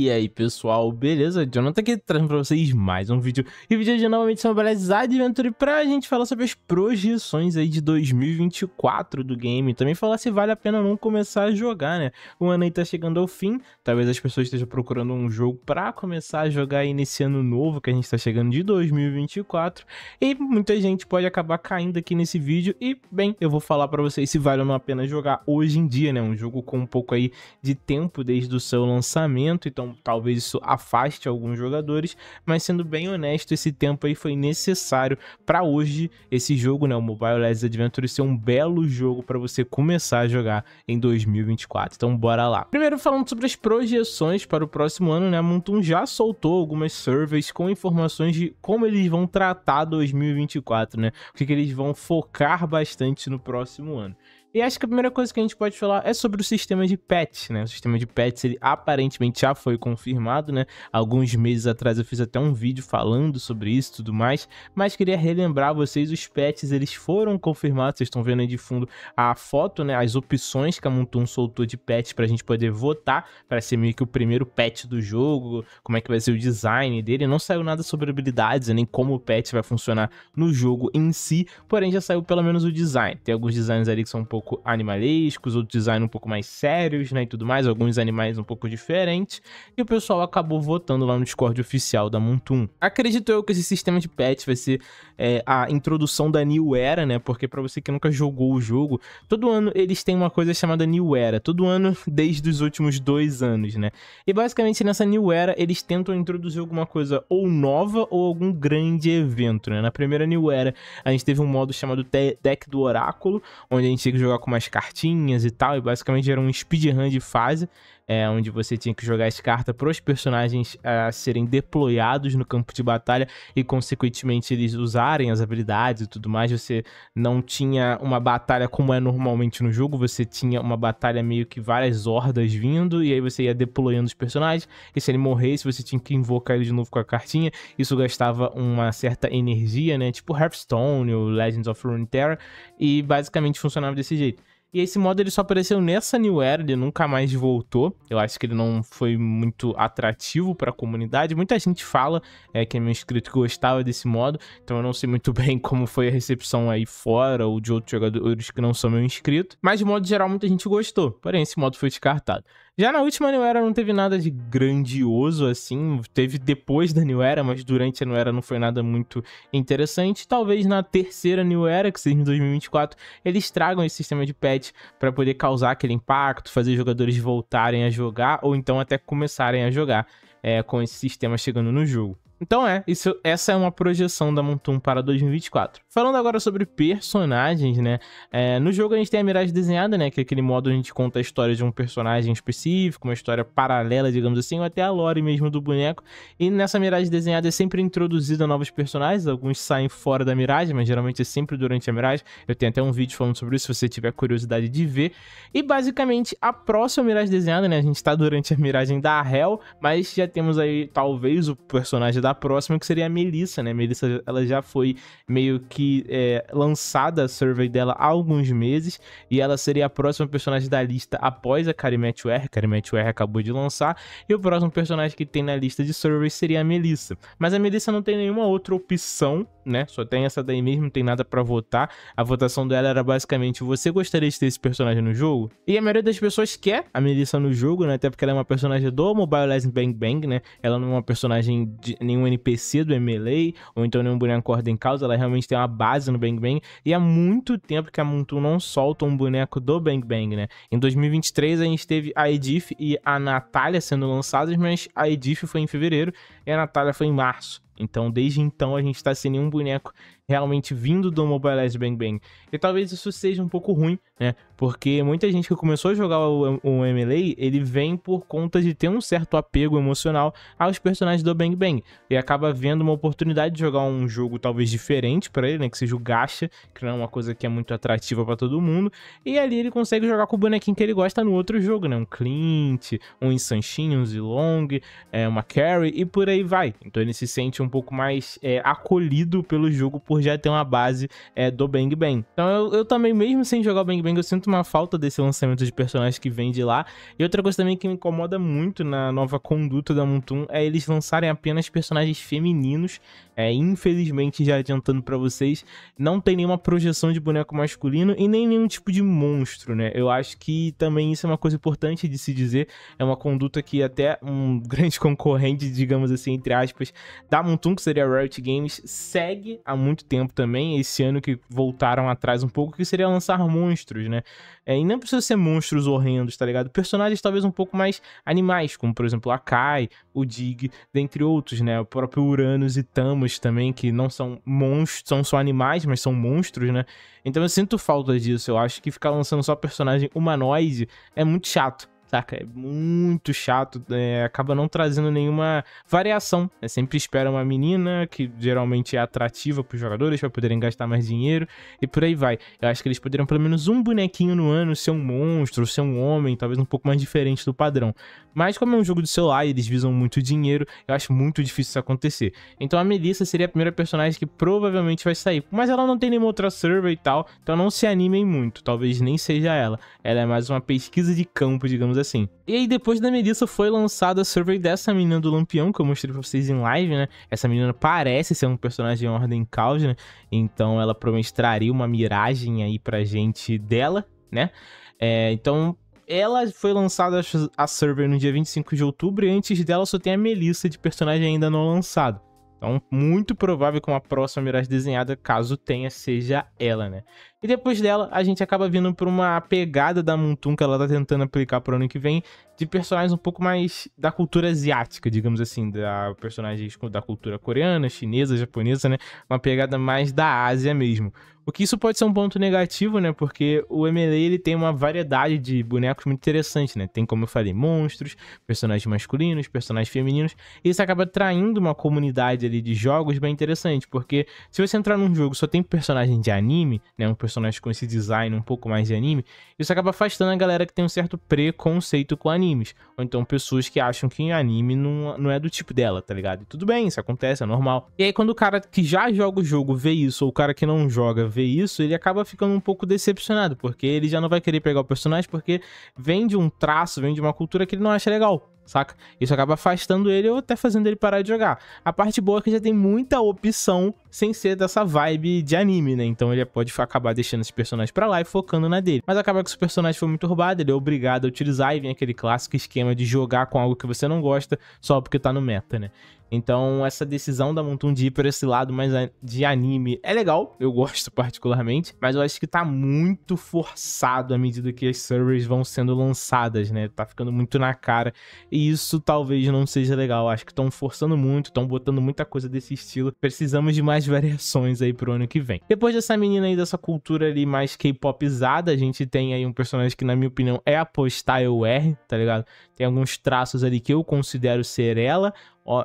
E aí pessoal, beleza? Jonathan aqui trazendo pra vocês mais um vídeo. E o vídeo de novamente são Beleza Adventure pra gente falar sobre as projeções aí de 2024 do game. Também falar se vale a pena ou não começar a jogar, né? O ano aí tá chegando ao fim, talvez as pessoas estejam procurando um jogo pra começar a jogar aí nesse ano novo que a gente tá chegando de 2024. E muita gente pode acabar caindo aqui nesse vídeo e, bem, eu vou falar pra vocês se vale ou não a pena jogar hoje em dia, né? Um jogo com um pouco aí de tempo desde o seu lançamento, então talvez isso afaste alguns jogadores, mas sendo bem honesto, esse tempo aí foi necessário para hoje esse jogo, né, o Mobile Legends Adventure ser um belo jogo para você começar a jogar em 2024. Então, bora lá. Primeiro falando sobre as projeções para o próximo ano, né, a Moonton já soltou algumas surveys com informações de como eles vão tratar 2024, né? O que, que eles vão focar bastante no próximo ano. E acho que a primeira coisa que a gente pode falar é sobre o sistema de pets, né? O sistema de pets, ele aparentemente já foi confirmado, né? Alguns meses atrás eu fiz até um vídeo falando sobre isso e tudo mais, mas queria relembrar vocês, os pets, eles foram confirmados, vocês estão vendo aí de fundo a foto, né? As opções que a Moonton soltou de pets pra gente poder votar, para ser meio que o primeiro pet do jogo, como é que vai ser o design dele, não saiu nada sobre habilidades, nem como o pet vai funcionar no jogo em si, porém já saiu pelo menos o design. Tem alguns designs ali que são um pouco pouco animalescos, outros design um pouco mais sérios, né, e tudo mais, alguns animais um pouco diferentes, e o pessoal acabou votando lá no Discord oficial da Montum. Acredito eu que esse sistema de patch vai ser é, a introdução da New Era, né, porque para você que nunca jogou o jogo, todo ano eles têm uma coisa chamada New Era, todo ano desde os últimos dois anos, né, e basicamente nessa New Era eles tentam introduzir alguma coisa ou nova ou algum grande evento, né, na primeira New Era a gente teve um modo chamado Deck do Oráculo, onde a gente tinha que jogar jogar com umas cartinhas e tal, e basicamente era um speedrun de fase é, onde você tinha que jogar as cartas para os personagens é, serem deployados no campo de batalha e, consequentemente, eles usarem as habilidades e tudo mais. Você não tinha uma batalha como é normalmente no jogo, você tinha uma batalha meio que várias hordas vindo e aí você ia deployando os personagens. E se ele morresse, você tinha que invocar ele de novo com a cartinha. Isso gastava uma certa energia, né? Tipo Hearthstone ou Legends of Runeterra e basicamente funcionava desse jeito. E esse modo ele só apareceu nessa New Era, ele nunca mais voltou. Eu acho que ele não foi muito atrativo para a comunidade. Muita gente fala é, que é meu inscrito que gostava desse modo, então eu não sei muito bem como foi a recepção aí fora ou de outros jogadores que não são meu inscrito. Mas de modo geral, muita gente gostou, porém esse modo foi descartado. Já na última New Era não teve nada de grandioso assim, teve depois da New Era, mas durante a New Era não foi nada muito interessante. Talvez na terceira New Era, que seja em 2024, eles tragam esse sistema de patch para poder causar aquele impacto, fazer jogadores voltarem a jogar ou então até começarem a jogar é, com esse sistema chegando no jogo. Então é, isso, essa é uma projeção da Montum para 2024. Falando agora sobre personagens, né? É, no jogo a gente tem a miragem desenhada, né? Que é aquele modo a gente conta a história de um personagem específico, uma história paralela, digamos assim, ou até a lore mesmo do boneco. E nessa miragem desenhada é sempre introduzida novos personagens, alguns saem fora da miragem, mas geralmente é sempre durante a miragem. Eu tenho até um vídeo falando sobre isso, se você tiver curiosidade de ver. E basicamente a próxima miragem desenhada, né? A gente tá durante a miragem da Hell, mas já temos aí talvez o personagem da da próxima, que seria a Melissa, né? A Melissa, ela já foi meio que é, lançada a survey dela há alguns meses, e ela seria a próxima personagem da lista após a Karimet Ware. Karimete Ware acabou de lançar, e o próximo personagem que tem na lista de survey seria a Melissa. Mas a Melissa não tem nenhuma outra opção né? Só tem essa daí mesmo, não tem nada para votar. A votação dela era basicamente: você gostaria de ter esse personagem no jogo? E a maioria das pessoas quer a Melissa no jogo, né? Até porque ela é uma personagem do Mobile Legends Bang Bang, né? Ela não é uma personagem de nenhum NPC do MLA, ou então nenhum boneco ordem causa. Ela realmente tem uma base no Bang Bang. E há muito tempo que a Montu não solta um boneco do Bang Bang, né? Em 2023 a gente teve a Edith e a Natália sendo lançadas, mas a Edith foi em fevereiro e a Natália foi em março. Então, desde então, a gente tá sem nenhum boneco realmente vindo do Mobile Legends Bang Bang. E talvez isso seja um pouco ruim, né? Porque muita gente que começou a jogar o, o MLA, ele vem por conta de ter um certo apego emocional aos personagens do Bang Bang. E acaba vendo uma oportunidade de jogar um jogo talvez diferente para ele, né? Que seja o gacha, que não é uma coisa que é muito atrativa para todo mundo. E ali ele consegue jogar com o bonequinho que ele gosta no outro jogo, né? Um Clint, um Insanchinho, um Zilong, é, uma Carrie e por aí vai. Então ele se sente um pouco mais é, acolhido pelo jogo por por já ter uma base é, do Bang Bang. Então eu, eu também, mesmo sem jogar o Bang Bang, eu sinto uma falta desse lançamento de personagens que vem de lá. E outra coisa também que me incomoda muito na nova conduta da Mutum é eles lançarem apenas personagens femininos. É, infelizmente, já adiantando para vocês, não tem nenhuma projeção de boneco masculino e nem nenhum tipo de monstro, né? Eu acho que também isso é uma coisa importante de se dizer. É uma conduta que até um grande concorrente, digamos assim, entre aspas, da Mutum, que seria a Riot Games, segue há muito tempo também, esse ano que voltaram atrás um pouco, que seria lançar monstros, né? É, e não precisa ser monstros horrendos, tá ligado? Personagens talvez um pouco mais animais, como por exemplo a Kai, o Dig, dentre outros, né? O próprio Uranus e Tamos também, que não são monstros, são só animais, mas são monstros, né? Então eu sinto falta disso. Eu acho que ficar lançando só personagem humanoide é muito chato saca? É muito chato, é, acaba não trazendo nenhuma variação. É sempre espera uma menina que geralmente é atrativa para os jogadores para poderem gastar mais dinheiro e por aí vai. Eu acho que eles poderiam pelo menos um bonequinho no ano ser um monstro, ser um homem, talvez um pouco mais diferente do padrão. Mas como é um jogo de celular e eles visam muito dinheiro, eu acho muito difícil isso acontecer. Então a Melissa seria a primeira personagem que provavelmente vai sair, mas ela não tem nenhuma outra server e tal, então não se animem muito, talvez nem seja ela. Ela é mais uma pesquisa de campo, digamos digamos assim. E aí, depois da Melissa, foi lançada a survey dessa menina do Lampião, que eu mostrei pra vocês em live, né? Essa menina parece ser um personagem em ordem caos, né? Então, ela provavelmente traria uma miragem aí pra gente dela, né? É, então, ela foi lançada a Survey no dia 25 de outubro e antes dela só tem a Melissa de personagem ainda não lançado. Então, muito provável que uma próxima miragem desenhada, caso tenha, seja ela, né? E depois dela, a gente acaba vindo para uma pegada da Moontum que ela tá tentando aplicar pro ano que vem, de personagens um pouco mais da cultura asiática, digamos assim, da personagens da cultura coreana, chinesa, japonesa, né? Uma pegada mais da Ásia mesmo. O que isso pode ser um ponto negativo, né? Porque o MLA ele tem uma variedade de bonecos muito interessante, né? Tem, como eu falei, monstros, personagens masculinos, personagens femininos. E isso acaba atraindo uma comunidade ali de jogos bem interessante, porque se você entrar num jogo só tem personagem de anime, né? Um personagem com esse design um pouco mais de anime, isso acaba afastando a galera que tem um certo preconceito com anime animes. Ou então pessoas que acham que anime não, não é do tipo dela, tá ligado? E tudo bem, isso acontece, é normal. E aí quando o cara que já joga o jogo vê isso, ou o cara que não joga vê isso, ele acaba ficando um pouco decepcionado, porque ele já não vai querer pegar o personagem porque vem de um traço, vem de uma cultura que ele não acha legal saca? Isso acaba afastando ele ou até fazendo ele parar de jogar. A parte boa é que já tem muita opção sem ser dessa vibe de anime, né? Então ele pode acabar deixando esse personagem pra lá e focando na dele. Mas acaba que esse personagem foi muito roubado, ele é obrigado a utilizar e vem aquele clássico esquema de jogar com algo que você não gosta só porque tá no meta, né? Então, essa decisão da Montun de ir por esse lado mais de anime é legal, eu gosto particularmente, mas eu acho que tá muito forçado à medida que as servers vão sendo lançadas, né? Tá ficando muito na cara. E isso talvez não seja legal. Acho que estão forçando muito, estão botando muita coisa desse estilo. Precisamos de mais variações aí pro ano que vem. Depois dessa menina aí, dessa cultura ali mais K-popizada, a gente tem aí um personagem que, na minha opinião, é a Postyle R, tá ligado? Tem alguns traços ali que eu considero ser ela,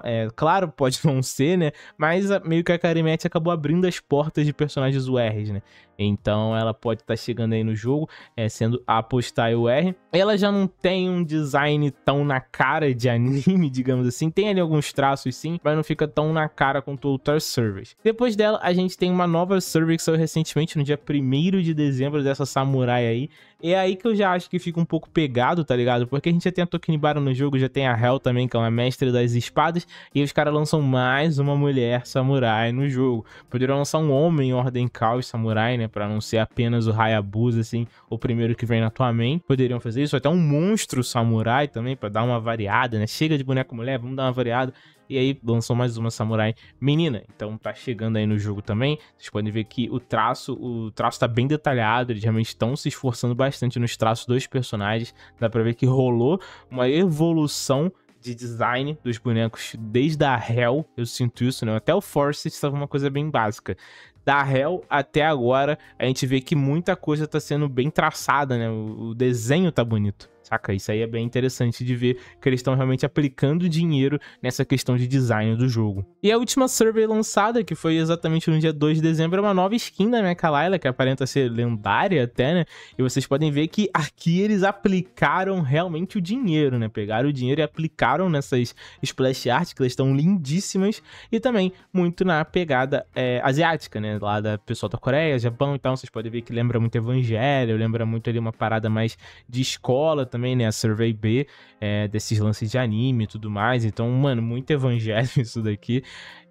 é, claro, pode não ser, né? Mas ah, meio que a Karimete acabou abrindo as portas de personagens URs, né? Então ela pode estar tá chegando aí no jogo, é, sendo apostar UR. Ela já não tem um design tão na cara de anime, digamos assim. Tem ali alguns traços sim, mas não fica tão na cara quanto outras servers. Depois dela, a gente tem uma nova server que saiu recentemente no dia 1 de dezembro dessa samurai aí. É aí que eu já acho que fica um pouco pegado, tá ligado? Porque a gente já tem a Tokinibaru no jogo, já tem a Hell também, que é uma mestre das espadas, e os caras lançam mais uma mulher samurai no jogo. Poderiam lançar um homem Ordem Caos Samurai, né? Pra não ser apenas o Hayabusa, assim, o primeiro que vem na tua mente. Poderiam fazer isso, até um monstro samurai também, para dar uma variada, né? Chega de boneco mulher, vamos dar uma variada. E aí lançou mais uma Samurai menina. Então tá chegando aí no jogo também. Vocês podem ver que o traço, o traço tá bem detalhado, eles realmente estão se esforçando bastante nos traços dos personagens. Dá pra ver que rolou uma evolução de design dos bonecos desde a Hell, eu sinto isso, né? Até o Force estava uma coisa bem básica. Da Hell até agora, a gente vê que muita coisa tá sendo bem traçada, né? O desenho tá bonito. Saca? Isso aí é bem interessante de ver que eles estão realmente aplicando dinheiro nessa questão de design do jogo. E a última survey lançada, que foi exatamente no dia 2 de dezembro, é uma nova skin da Mecha Layla, que aparenta ser lendária até, né? E vocês podem ver que aqui eles aplicaram realmente o dinheiro, né? Pegaram o dinheiro e aplicaram nessas splash art, que elas estão lindíssimas, e também muito na pegada é, asiática, né? Lá da pessoal da Coreia, Japão e então, tal. Vocês podem ver que lembra muito Evangelho, lembra muito ali uma parada mais de escola também, né? A Survey B, é, desses lances de anime e tudo mais. Então, mano, muito evangelho isso daqui.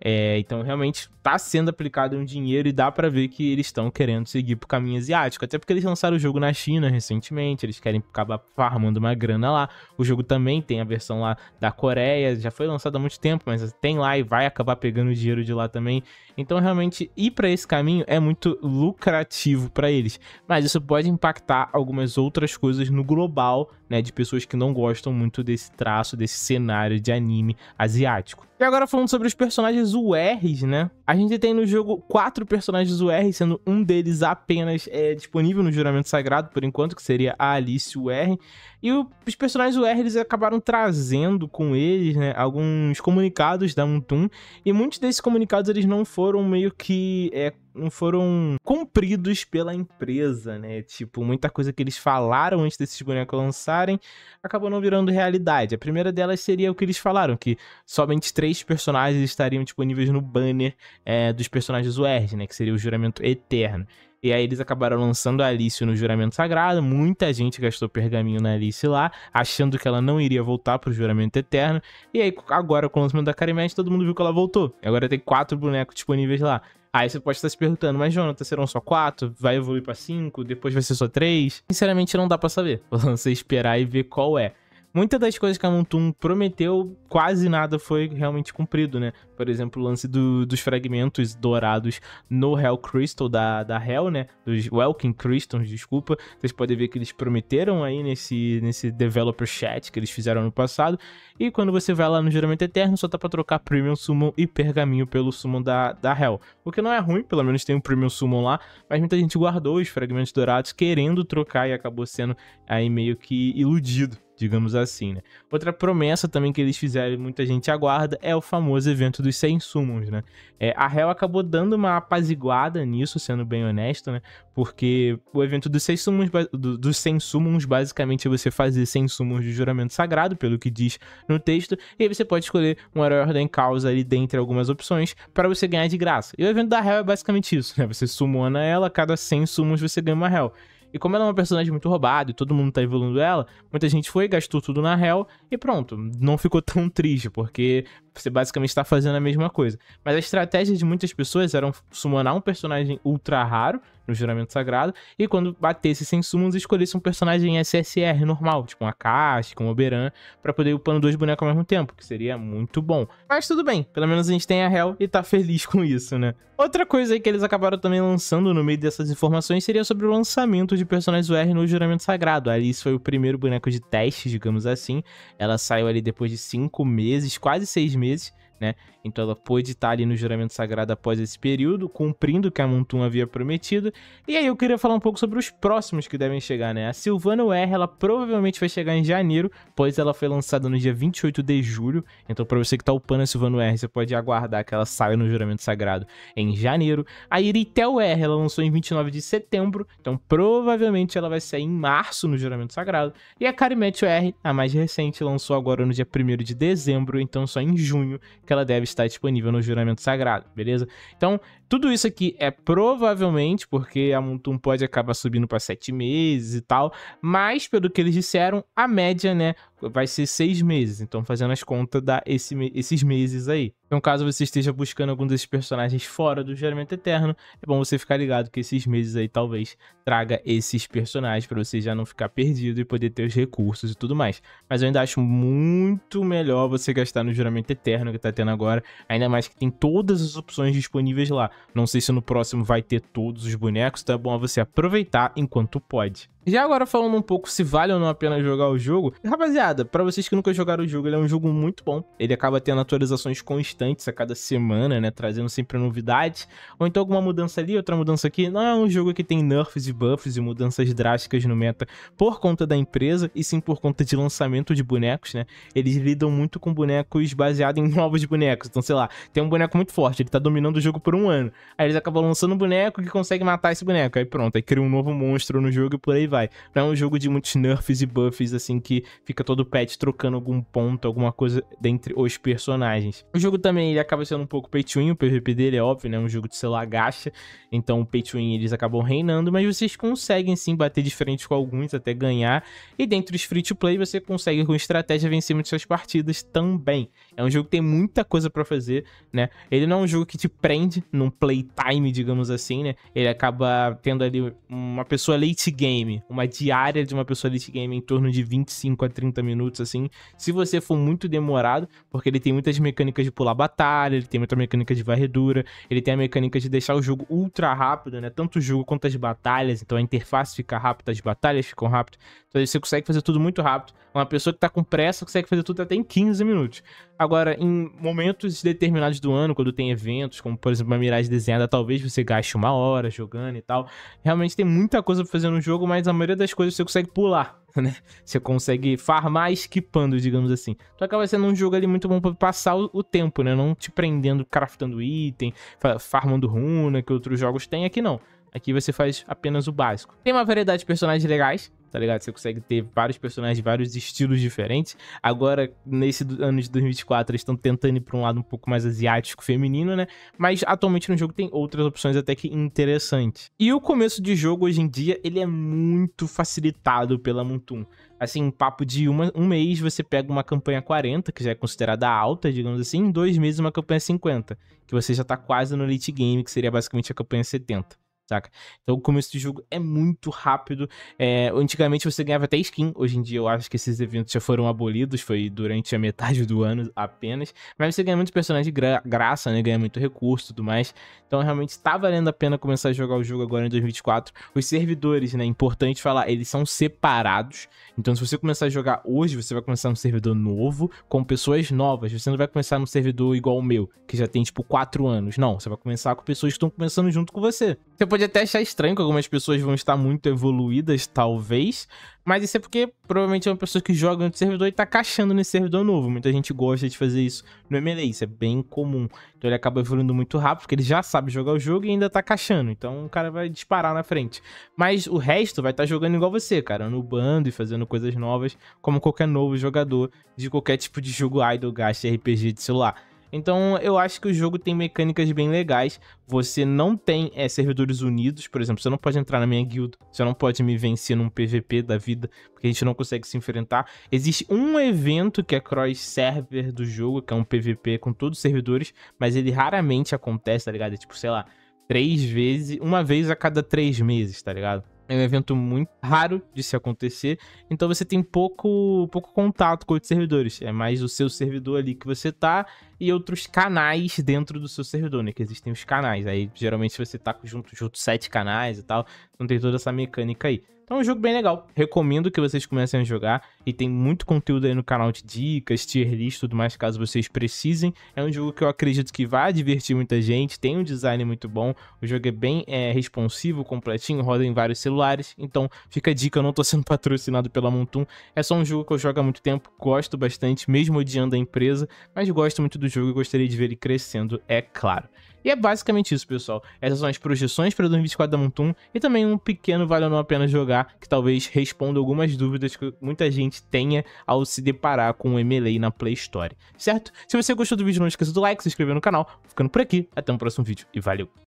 É, então, realmente, está sendo aplicado um dinheiro e dá para ver que eles estão querendo seguir pro caminho asiático. Até porque eles lançaram o jogo na China recentemente, eles querem acabar farmando uma grana lá. O jogo também tem a versão lá da Coreia, já foi lançado há muito tempo, mas tem lá e vai acabar pegando dinheiro de lá também. Então, realmente, ir para esse caminho é muito lucrativo para eles. Mas isso pode impactar algumas outras coisas no global, né, de pessoas que não gostam muito desse traço, desse cenário de anime asiático. E agora falando sobre os personagens personagens URs, né? A gente tem no jogo quatro personagens URs, sendo um deles apenas é, disponível no Juramento Sagrado, por enquanto, que seria a Alice UR. E o, os personagens do R, eles acabaram trazendo com eles, né, alguns comunicados da Untum, e muitos desses comunicados eles não foram meio que é, não foram cumpridos pela empresa, né? Tipo, muita coisa que eles falaram antes desses bonecos lançarem acabou não virando realidade. A primeira delas seria o que eles falaram, que somente três personagens estariam disponíveis no banner é, dos personagens R né? Que seria o juramento eterno. E aí eles acabaram lançando a Alice no Juramento Sagrado. Muita gente gastou pergaminho na Alice lá, achando que ela não iria voltar pro Juramento Eterno. E aí agora com o lançamento da Carimete, todo mundo viu que ela voltou. Agora tem quatro bonecos disponíveis lá. Aí você pode estar se perguntando, mas Jonathan, serão só quatro? Vai evoluir para cinco? Depois vai ser só três? Sinceramente, não dá para saber. Vou você esperar e ver qual é muitas das coisas que a Montum prometeu, quase nada foi realmente cumprido, né? Por exemplo, o lance do, dos fragmentos dourados no Hell Crystal da, da Hell, né? Dos Welkin Crystals, desculpa. Vocês podem ver que eles prometeram aí nesse, nesse Developer Chat que eles fizeram no passado. E quando você vai lá no Juramento Eterno, só tá pra trocar Premium Summon e Pergaminho pelo Summon da, da Hell. O que não é ruim, pelo menos tem um Premium Summon lá, mas muita gente guardou os fragmentos dourados querendo trocar e acabou sendo aí meio que iludido digamos assim, né? Outra promessa também que eles fizeram e muita gente aguarda é o famoso evento dos 100 sumos, né? É, a Hell acabou dando uma apaziguada nisso, sendo bem honesto, né? Porque o evento dos 100 sumos, do, dos 100 sumos basicamente é você fazer 100 sumos de juramento sagrado, pelo que diz no texto, e aí você pode escolher um herói ordem causa ali dentre algumas opções para você ganhar de graça. E o evento da Hell é basicamente isso, né? Você sumona ela, a cada 100 sumos você ganha uma Hell. E como ela é uma personagem muito roubada e todo mundo tá evoluindo ela, muita gente foi, gastou tudo na Hell e pronto, não ficou tão triste, porque você basicamente está fazendo a mesma coisa. Mas a estratégia de muitas pessoas era summonar um personagem ultra raro no juramento sagrado, e quando batesse sem summons, escolhesse um personagem SSR normal, tipo uma Akash, com um Oberan, para poder upando dois bonecos ao mesmo tempo, que seria muito bom. Mas tudo bem, pelo menos a gente tem a Hell e tá feliz com isso, né? Outra coisa aí que eles acabaram também lançando no meio dessas informações seria sobre o lançamento de personagens UR no juramento sagrado. ali isso foi o primeiro boneco de teste, digamos assim, ela saiu ali depois de cinco meses, quase seis meses, né? Então ela pôde estar ali no juramento sagrado após esse período, cumprindo o que a Montum havia prometido. E aí eu queria falar um pouco sobre os próximos que devem chegar, né? A Silvana UR, ela provavelmente vai chegar em janeiro, pois ela foi lançada no dia 28 de julho. Então para você que tá upando a Silvana UR, você pode aguardar que ela saia no juramento sagrado em janeiro. A Iritel UR, ela lançou em 29 de setembro, então provavelmente ela vai sair em março no juramento sagrado. E a Carimete UR, a mais recente, lançou agora no dia 1 de dezembro, então só em junho que que ela deve estar disponível no juramento sagrado, beleza? Então, tudo isso aqui é provavelmente, porque a Mutum pode acabar subindo para 7 meses e tal, mas pelo que eles disseram, a média, né, vai ser seis meses. Então, fazendo as contas, dá esse, esses meses aí. Então, caso você esteja buscando algum desses personagens fora do Juramento Eterno, é bom você ficar ligado que esses meses aí talvez traga esses personagens para você já não ficar perdido e poder ter os recursos e tudo mais. Mas eu ainda acho muito melhor você gastar no Juramento Eterno que tá tendo agora, ainda mais que tem todas as opções disponíveis lá. Não sei se no próximo vai ter todos os bonecos, então é bom você aproveitar enquanto pode. Já agora falando um pouco se vale ou não a pena jogar o jogo, rapaziada, para vocês que nunca jogaram o jogo, ele é um jogo muito bom. Ele acaba tendo atualizações constantes a cada semana, né, trazendo sempre novidades, ou então alguma mudança ali, outra mudança aqui. Não é um jogo que tem nerfs e buffs e mudanças drásticas no meta por conta da empresa e sim por conta de lançamento de bonecos, né? Eles lidam muito com bonecos baseados em novos bonecos. Então, sei lá, tem um boneco muito forte, ele tá dominando o jogo por um ano. Aí eles acabam lançando um boneco que consegue matar esse boneco. Aí pronto, aí cria um novo monstro no jogo e por aí vai. Não é um jogo de muitos nerfs e buffs, assim, que fica todo patch trocando algum ponto, alguma coisa dentre os personagens. O jogo também ele acaba sendo um pouco pay to win, o PVP dele é óbvio, né? Um jogo de celular gacha, então o pay to win eles acabam reinando, mas vocês conseguem sim bater de frente com alguns até ganhar. E dentro dos free to play você consegue com estratégia vencer muitas partidas também. É um jogo que tem muita coisa para fazer, né? Ele não é um jogo que te prende num playtime, digamos assim, né? Ele acaba tendo ali uma pessoa late game, uma diária de uma pessoa late game em torno de 25 a 30 minutos, assim. Se você for muito demorado, porque ele tem muitas mecânicas de pular batalha, ele tem muita mecânica de varredura, ele tem a mecânica de deixar o jogo ultra rápido, né? Tanto o jogo quanto as batalhas, então a interface fica rápida, as batalhas ficam rápidas. Então você consegue fazer tudo muito rápido. Uma pessoa que tá com pressa consegue fazer tudo até em 15 minutos. Agora, em momentos determinados do ano, quando tem eventos, como por exemplo uma miragem desenhada, talvez você gaste uma hora jogando e tal. Realmente tem muita coisa pra fazer no jogo, mas a maioria das coisas você consegue pular. Né? Você consegue farmar esquipando, digamos assim. Então acaba sendo um jogo ali muito bom para passar o, o, tempo, né? Não te prendendo craftando item, farmando runa que outros jogos têm. Aqui não. Aqui você faz apenas o básico. Tem uma variedade de personagens legais, tá ligado? Você consegue ter vários personagens de vários estilos diferentes. Agora, nesse ano de 2024, eles estão tentando ir pra um lado um pouco mais asiático, feminino, né? Mas atualmente no jogo tem outras opções até que interessantes. E o começo de jogo hoje em dia, ele é muito facilitado pela Mutum. Assim, papo de uma, um mês você pega uma campanha 40, que já é considerada alta, digamos assim, em dois meses uma campanha 50, que você já tá quase no late game, que seria basicamente a campanha 70 saca? Então o começo do jogo é muito rápido. É, antigamente você ganhava até skin, hoje em dia eu acho que esses eventos já foram abolidos, foi durante a metade do ano apenas. Mas você ganha muito personagem de gra graça, né? Ganha muito recurso e tudo mais. Então realmente está valendo a pena começar a jogar o jogo agora em 2024. Os servidores, né? É importante falar, eles são separados. Então se você começar a jogar hoje, você vai começar num servidor novo, com pessoas novas. Você não vai começar num servidor igual o meu, que já tem tipo 4 anos. Não, você vai começar com pessoas que estão começando junto com você. Você pode pode até achar estranho que algumas pessoas vão estar muito evoluídas, talvez, mas isso é porque provavelmente é uma pessoa que joga no servidor e tá caixando nesse servidor novo. Muita gente gosta de fazer isso no MLA, isso é bem comum. Então ele acaba evoluindo muito rápido, porque ele já sabe jogar o jogo e ainda tá caixando. Então o cara vai disparar na frente. Mas o resto vai estar tá jogando igual você, cara, no bando e fazendo coisas novas, como qualquer novo jogador de qualquer tipo de jogo idle, gacha, RPG de celular. Então eu acho que o jogo tem mecânicas bem legais. Você não tem é, servidores unidos, por exemplo, você não pode entrar na minha guilda, você não pode me vencer num PVP da vida, porque a gente não consegue se enfrentar. Existe um evento que é cross-server do jogo, que é um PVP com todos os servidores, mas ele raramente acontece, tá ligado? É tipo, sei lá, três vezes, uma vez a cada três meses, tá ligado? É um evento muito raro de se acontecer, então você tem pouco, pouco contato com outros servidores. É mais o seu servidor ali que você tá e outros canais dentro do seu servidor, né? Que existem os canais. Aí geralmente você tá junto junto sete canais e tal, Então tem toda essa mecânica aí. É um jogo bem legal. Recomendo que vocês comecem a jogar. E tem muito conteúdo aí no canal de dicas, tier list, tudo mais, caso vocês precisem. É um jogo que eu acredito que vai divertir muita gente. Tem um design muito bom. O jogo é bem é, responsivo, completinho, roda em vários celulares. Então, fica a dica, eu não tô sendo patrocinado pela Montum. É só um jogo que eu jogo há muito tempo, gosto bastante, mesmo odiando a empresa. Mas gosto muito do jogo e gostaria de ver ele crescendo, é claro. E é basicamente isso, pessoal. Essas são as projeções para 2024 da Montum e também um pequeno vale ou não a pena jogar que talvez responda algumas dúvidas que muita gente tenha ao se deparar com o MLA na Play Store, certo? Se você gostou do vídeo, não esqueça do like, se inscrever no canal. ficando por aqui, até o próximo vídeo e valeu!